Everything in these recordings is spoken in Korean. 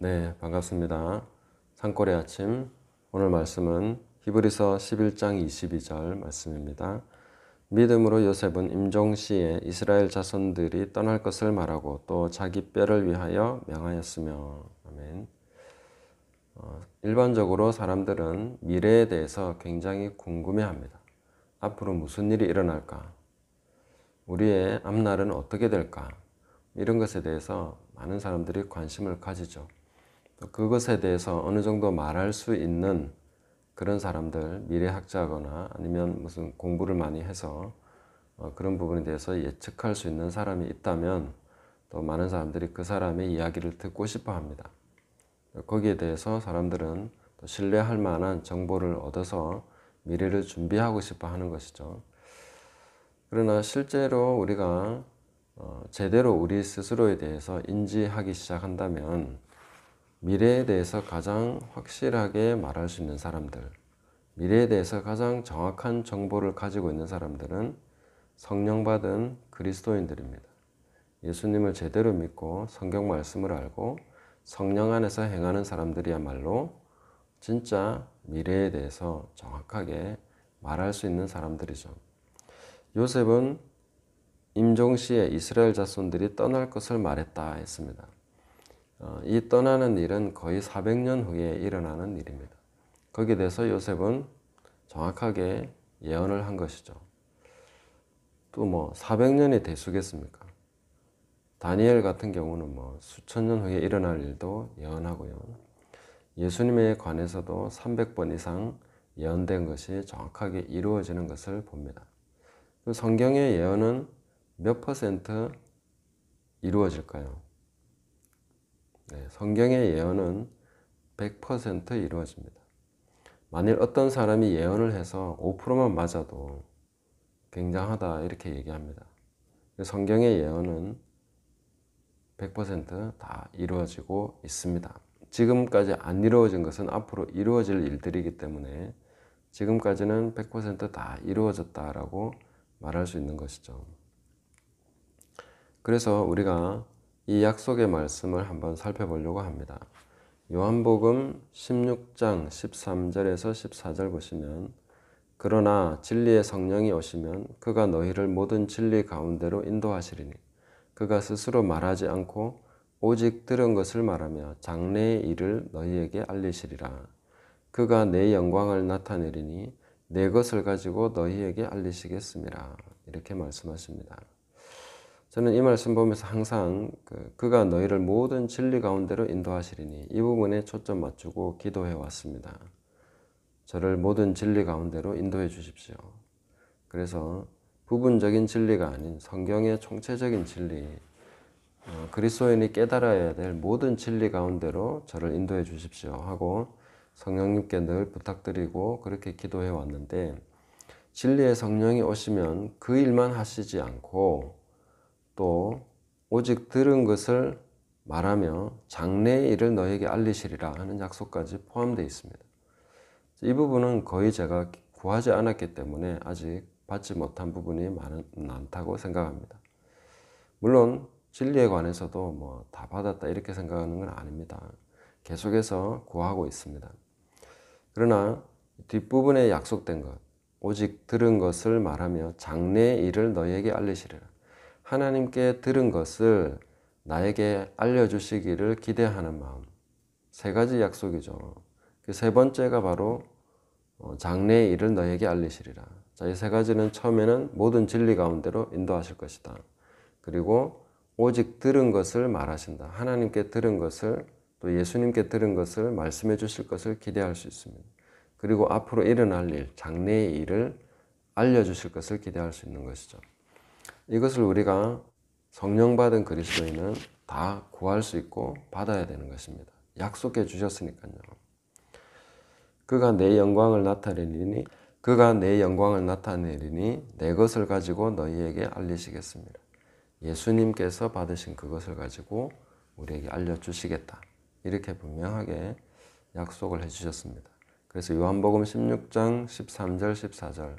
네, 반갑습니다. 산골의 아침. 오늘 말씀은 히브리서 11장 22절 말씀입니다. 믿음으로 요셉은 임종 시에 이스라엘 자손들이 떠날 것을 말하고 또 자기 뼈를 위하여 명하였으며 아멘. 어, 일반적으로 사람들은 미래에 대해서 굉장히 궁금해합니다. 앞으로 무슨 일이 일어날까? 우리의 앞날은 어떻게 될까? 이런 것에 대해서 많은 사람들이 관심을 가지죠. 그것에 대해서 어느 정도 말할 수 있는 그런 사람들, 미래학자거나 아니면 무슨 공부를 많이 해서 어, 그런 부분에 대해서 예측할 수 있는 사람이 있다면 또 많은 사람들이 그 사람의 이야기를 듣고 싶어 합니다. 거기에 대해서 사람들은 신뢰할 만한 정보를 얻어서 미래를 준비하고 싶어 하는 것이죠. 그러나 실제로 우리가 어, 제대로 우리 스스로에 대해서 인지하기 시작한다면 미래에 대해서 가장 확실하게 말할 수 있는 사람들, 미래에 대해서 가장 정확한 정보를 가지고 있는 사람들은 성령받은 그리스도인들입니다. 예수님을 제대로 믿고 성경 말씀을 알고 성령 안에서 행하는 사람들이야말로 진짜 미래에 대해서 정확하게 말할 수 있는 사람들이죠. 요셉은 임종 시에 이스라엘 자손들이 떠날 것을 말했다 했습니다. 어, 이 떠나는 일은 거의 400년 후에 일어나는 일입니다. 거기에 대해서 요셉은 정확하게 예언을 한 것이죠. 또 뭐 400년이 대수겠습니까? 다니엘 같은 경우는 뭐 수천 년 후에 일어날 일도 예언하고요. 예수님에 관해서도 300번 이상 예언된 것이 정확하게 이루어지는 것을 봅니다. 그 성경의 예언은 몇 퍼센트 이루어질까요? 네, 성경의 예언은 100% 이루어집니다. 만일 어떤 사람이 예언을 해서 5%만 맞아도 굉장하다 이렇게 얘기합니다. 성경의 예언은 100%다 이루어지고 있습니다. 지금까지 안 이루어진 것은 앞으로 이루어질 일들이기 때문에 지금까지는 100%다 이루어졌다라고 말할 수 있는 것이죠. 그래서 우리가 이 약속의 말씀을 한번 살펴보려고 합니다. 요한복음 16장 13절에서 14절 보시면 그러나 진리의 성령이 오시면 그가 너희를 모든 진리 가운데로 인도하시리니 그가 스스로 말하지 않고 오직 들은 것을 말하며 장래의 일을 너희에게 알리시리라. 그가 내 영광을 나타내리니 내 것을 가지고 너희에게 알리시겠습니다. 이렇게 말씀하십니다. 저는 이 말씀 보면서 항상 그, 그가 너희를 모든 진리 가운데로 인도하시리니 이 부분에 초점 맞추고 기도해 왔습니다. 저를 모든 진리 가운데로 인도해 주십시오. 그래서 부분적인 진리가 아닌 성경의 총체적인 진리, 어, 그리스도인이 깨달아야 될 모든 진리 가운데로 저를 인도해 주십시오 하고 성령님께 늘 부탁드리고 그렇게 기도해 왔는데 진리의 성령이 오시면 그 일만 하시지 않고 또 오직 들은 것을 말하며 장래의 일을 너에게 알리시리라 하는 약속까지 포함되어 있습니다. 이 부분은 거의 제가 구하지 않았기 때문에 아직 받지 못한 부분이 많다고 생각합니다. 물론 진리에 관해서도 뭐 다 받았다 이렇게 생각하는 건 아닙니다. 계속해서 구하고 있습니다. 그러나 뒷부분에 약속된 것, 오직 들은 것을 말하며 장래의 일을 너에게 알리시리라. 하나님께 들은 것을 나에게 알려주시기를 기대하는 마음. 세 가지 약속이죠. 그 세 번째가 바로 어, 장래의 일을 너에게 알리시리라. 자, 이 세 가지는 처음에는 모든 진리 가운데로 인도하실 것이다. 그리고 오직 들은 것을 말하신다. 하나님께 들은 것을 또 예수님께 들은 것을 말씀해 주실 것을 기대할 수 있습니다. 그리고 앞으로 일어날 일, 장래의 일을 알려주실 것을 기대할 수 있는 것이죠. 이것을 우리가 성령받은 그리스도인은 다 구할 수 있고 받아야 되는 것입니다. 약속해 주셨으니까요. 그가 내 영광을 나타내리니 그가 내 영광을 나타내리니 내 것을 가지고 너희에게 알리시겠습니다. 예수님께서 받으신 그것을 가지고 우리에게 알려주시겠다. 이렇게 분명하게 약속을 해주셨습니다. 그래서 요한복음 16장 13절 14절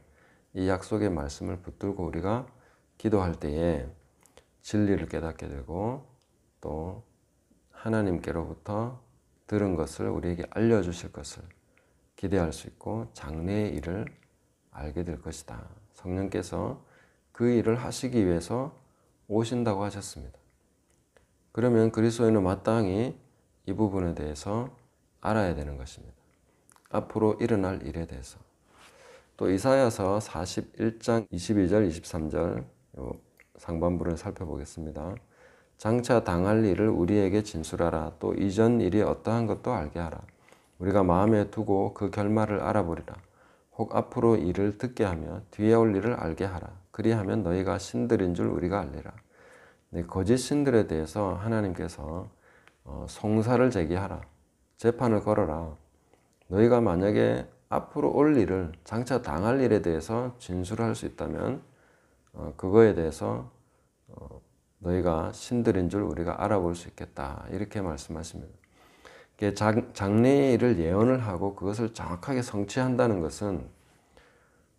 이 약속의 말씀을 붙들고 우리가 기도할 때에 진리를 깨닫게 되고 또 하나님께로부터 들은 것을 우리에게 알려주실 것을 기대할 수 있고 장래의 일을 알게 될 것이다. 성령께서 그 일을 하시기 위해서 오신다고 하셨습니다. 그러면 그리스도인은 마땅히 이 부분에 대해서 알아야 되는 것입니다. 앞으로 일어날 일에 대해서. 또 이사야서 41장 22절 23절 상반부를 살펴보겠습니다. 장차 당할 일을 우리에게 진술하라. 또 이전 일이 어떠한 것도 알게 하라. 우리가 마음에 두고 그 결말을 알아보리라. 혹 앞으로 일을 듣게 하며 뒤에 올 일을 알게 하라. 그리하면 너희가 신들인 줄 우리가 알리라. 네, 거짓 신들에 대해서 하나님께서 어, 송사를 제기하라. 재판을 걸어라. 너희가 만약에 앞으로 올 일을 장차 당할 일에 대해서 진술할 수 있다면 어, 그거에 대해서 어, 너희가 신들인 줄 우리가 알아볼 수 있겠다 이렇게 말씀하십니다. 장래를 예언을 하고 그것을 정확하게 성취한다는 것은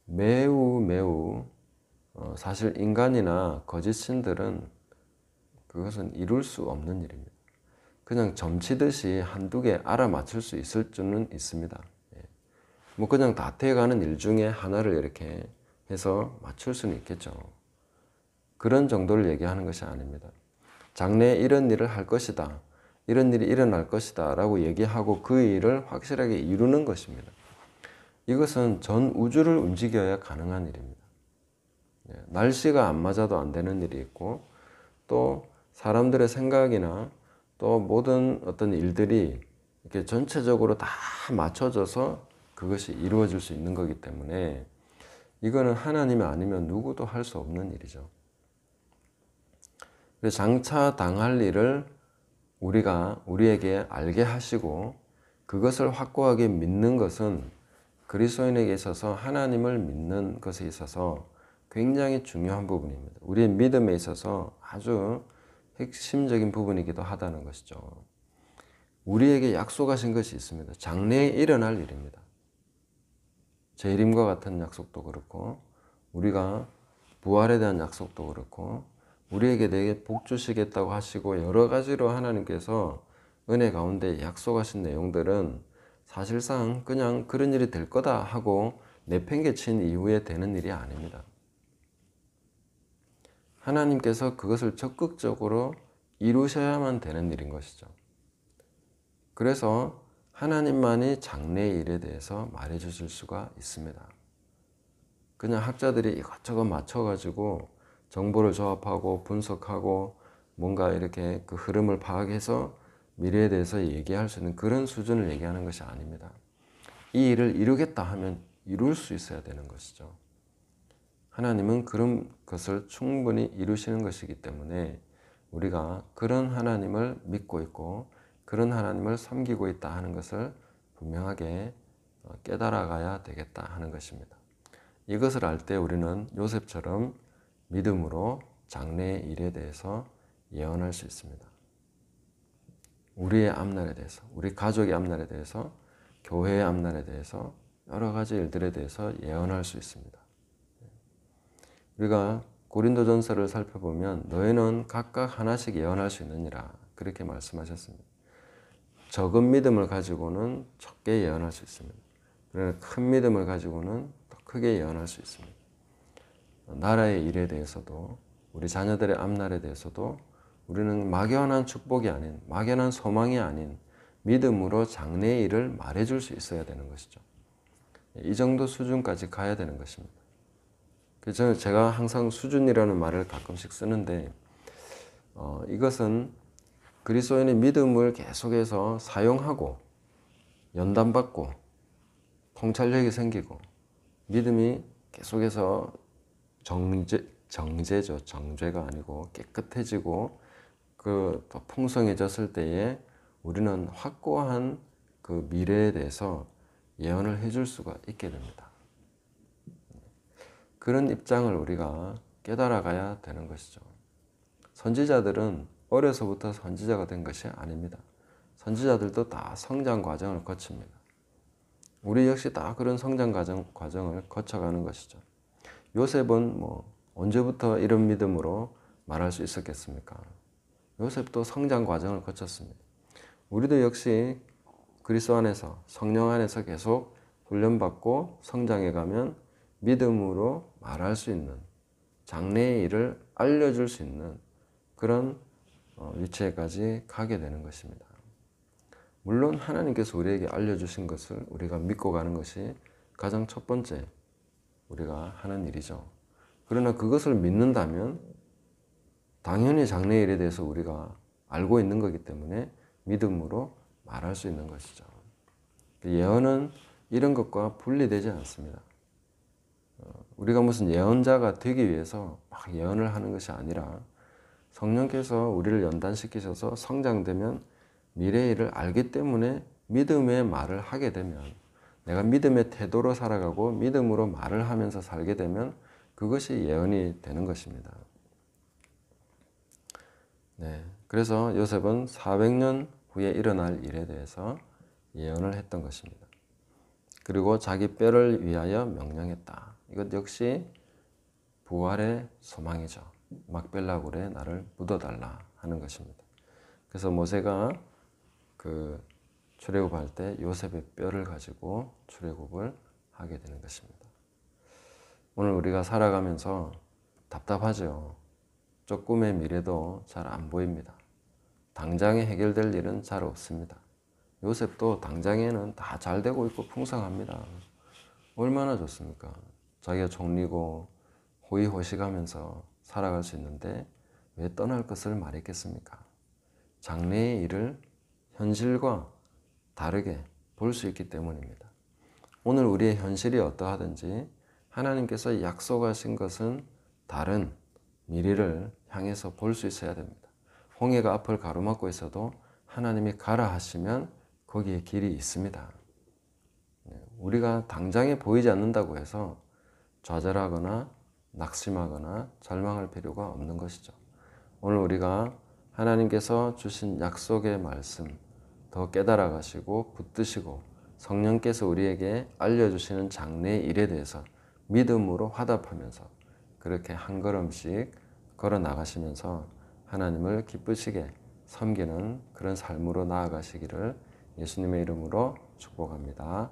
매우 매우 어, 사실 인간이나 거짓 신들은 그것은 이룰 수 없는 일입니다. 그냥 점치듯이 한두 개 알아맞힐 수 있을 줄은 있습니다. 예. 뭐 그냥 다태가는일 중에 하나를 이렇게 해서 맞출 수는 있겠죠. 그런 정도를 얘기하는 것이 아닙니다. 장래에 이런 일을 할 것이다. 이런 일이 일어날 것이다. 라고 얘기하고 그 일을 확실하게 이루는 것입니다. 이것은 전 우주를 움직여야 가능한 일입니다. 예, 날씨가 안 맞아도 안 되는 일이 있고 또 사람들의 생각이나 또 모든 어떤 일들이 이렇게 전체적으로 다 맞춰져서 그것이 이루어질 수 있는 거기 때문에 이거는 하나님 이 아니면 누구도 할 수 없는 일이죠. 장차 당할 일을 우리가 우리에게 알게 하시고 그것을 확고하게 믿는 것은 그리스도인에게 있어서 하나님을 믿는 것에 있어서 굉장히 중요한 부분입니다. 우리의 믿음에 있어서 아주 핵심적인 부분이기도 하다는 것이죠. 우리에게 약속하신 것이 있습니다. 장래에 일어날 일입니다. 제 이름과 같은 약속도 그렇고 우리가 부활에 대한 약속도 그렇고 우리에게 내게 복 주시겠다고 하시고 여러 가지로 하나님께서 은혜 가운데 약속하신 내용들은 사실상 그냥 그런 일이 될 거다 하고 내팽개친 이후에 되는 일이 아닙니다. 하나님께서 그것을 적극적으로 이루셔야만 되는 일인 것이죠. 그래서 하나님만이 장래 일에 대해서 말해 주실 수가 있습니다. 그냥 학자들이 이것저것 맞춰가지고 정보를 조합하고 분석하고 뭔가 이렇게 그 흐름을 파악해서 미래에 대해서 얘기할 수 있는 그런 수준을 얘기하는 것이 아닙니다. 이 일을 이루겠다 하면 이룰 수 있어야 되는 것이죠. 하나님은 그런 것을 충분히 이루시는 것이기 때문에 우리가 그런 하나님을 믿고 있고 그런 하나님을 섬기고 있다 하는 것을 분명하게 어, 깨달아가야 되겠다 하는 것입니다. 이것을 알 때 우리는 요셉처럼 믿음으로 장래의 일에 대해서 예언할 수 있습니다. 우리의 앞날에 대해서, 우리 가족의 앞날에 대해서, 교회의 앞날에 대해서 여러 가지 일들에 대해서 예언할 수 있습니다. 우리가 고린도전서를 살펴보면 너희는 각각 하나씩 예언할 수 있느니라 그렇게 말씀하셨습니다. 적은 믿음을 가지고는 적게 예언할 수 있습니다. 그러나 큰 믿음을 가지고는 더 크게 예언할 수 있습니다. 나라의 일에 대해서도 우리 자녀들의 앞날에 대해서도 우리는 막연한 축복이 아닌 막연한 소망이 아닌 믿음으로 장래의 일을 말해줄 수 있어야 되는 것이죠. 이 정도 수준까지 가야 되는 것입니다. 그래 제가 항상 수준이라는 말을 가끔씩 쓰는데 어, 이것은 그리스도인의 믿음을 계속해서 사용하고 연단받고 통찰력이 생기고 믿음이 계속해서 정제 정제죠 정죄가 아니고 깨끗해지고 그또 풍성해졌을 때에 우리는 확고한 그 미래에 대해서 예언을 해줄 수가 있게 됩니다. 그런 입장을 우리가 깨달아가야 되는 것이죠. 선지자들은 어려서부터 선지자가 된 것이 아닙니다. 선지자들도 다 성장 과정을 거칩니다. 우리 역시 다 그런 성장 과정, 과정을 거쳐가는 것이죠. 요셉은 뭐 언제부터 이런 믿음으로 말할 수 있었겠습니까? 요셉도 성장 과정을 거쳤습니다. 우리도 역시 그리스도 안에서 성령 안에서 계속 훈련받고 성장해 가면 믿음으로 말할 수 있는 장래의 일을 알려줄 수 있는 그런 위치에까지 어, 가게 되는 것입니다. 물론 하나님께서 우리에게 알려주신 것을 우리가 믿고 가는 것이 가장 첫 번째 우리가 하는 일이죠. 그러나 그것을 믿는다면 당연히 장래일에 대해서 우리가 알고 있는 거기 때문에 믿음으로 말할 수 있는 것이죠. 예언은 이런 것과 분리되지 않습니다. 어, 우리가 무슨 예언자가 되기 위해서 막 예언을 하는 것이 아니라 성령께서 우리를 연단시키셔서 성장되면 미래의 일을 알기 때문에 믿음의 말을 하게 되면 내가 믿음의 태도로 살아가고 믿음으로 말을 하면서 살게 되면 그것이 예언이 되는 것입니다. 네. 그래서 요셉은 400년 후에 일어날 일에 대해서 예언을 했던 것입니다. 그리고 자기 뼈를 위하여 명령했다. 이것 역시 부활의 소망이죠. 막벨라굴에 나를 묻어달라 하는 것입니다. 그래서 모세가 그 출애굽할 때 요셉의 뼈를 가지고 출애굽을 하게 되는 것입니다. 오늘 우리가 살아가면서 답답하죠. 저 꿈의 미래도 잘 안 보입니다. 당장에 해결될 일은 잘 없습니다. 요셉도 당장에는 다 잘 되고 있고 풍성합니다. 얼마나 좋습니까? 자기가 종리고 호의호식하면서 살아갈 수 있는데 왜 떠날 것을 말했겠습니까? 장래의 일을 현실과 다르게 볼 수 있기 때문입니다. 오늘 우리의 현실이 어떠하든지 하나님께서 약속하신 것은 다른 미래를 향해서 볼 수 있어야 됩니다. 홍해가 앞을 가로막고 있어도 하나님이 가라 하시면 거기에 길이 있습니다. 네, 우리가 당장에 보이지 않는다고 해서 좌절하거나 낙심하거나 절망할 필요가 없는 것이죠. 오늘 우리가 하나님께서 주신 약속의 말씀 더 깨달아 가시고 붙드시고 성령께서 우리에게 알려주시는 장래의 일에 대해서 믿음으로 화답하면서 그렇게 한 걸음씩 걸어 나가시면서 하나님을 기쁘시게 섬기는 그런 삶으로 나아가시기를 예수님의 이름으로 축복합니다.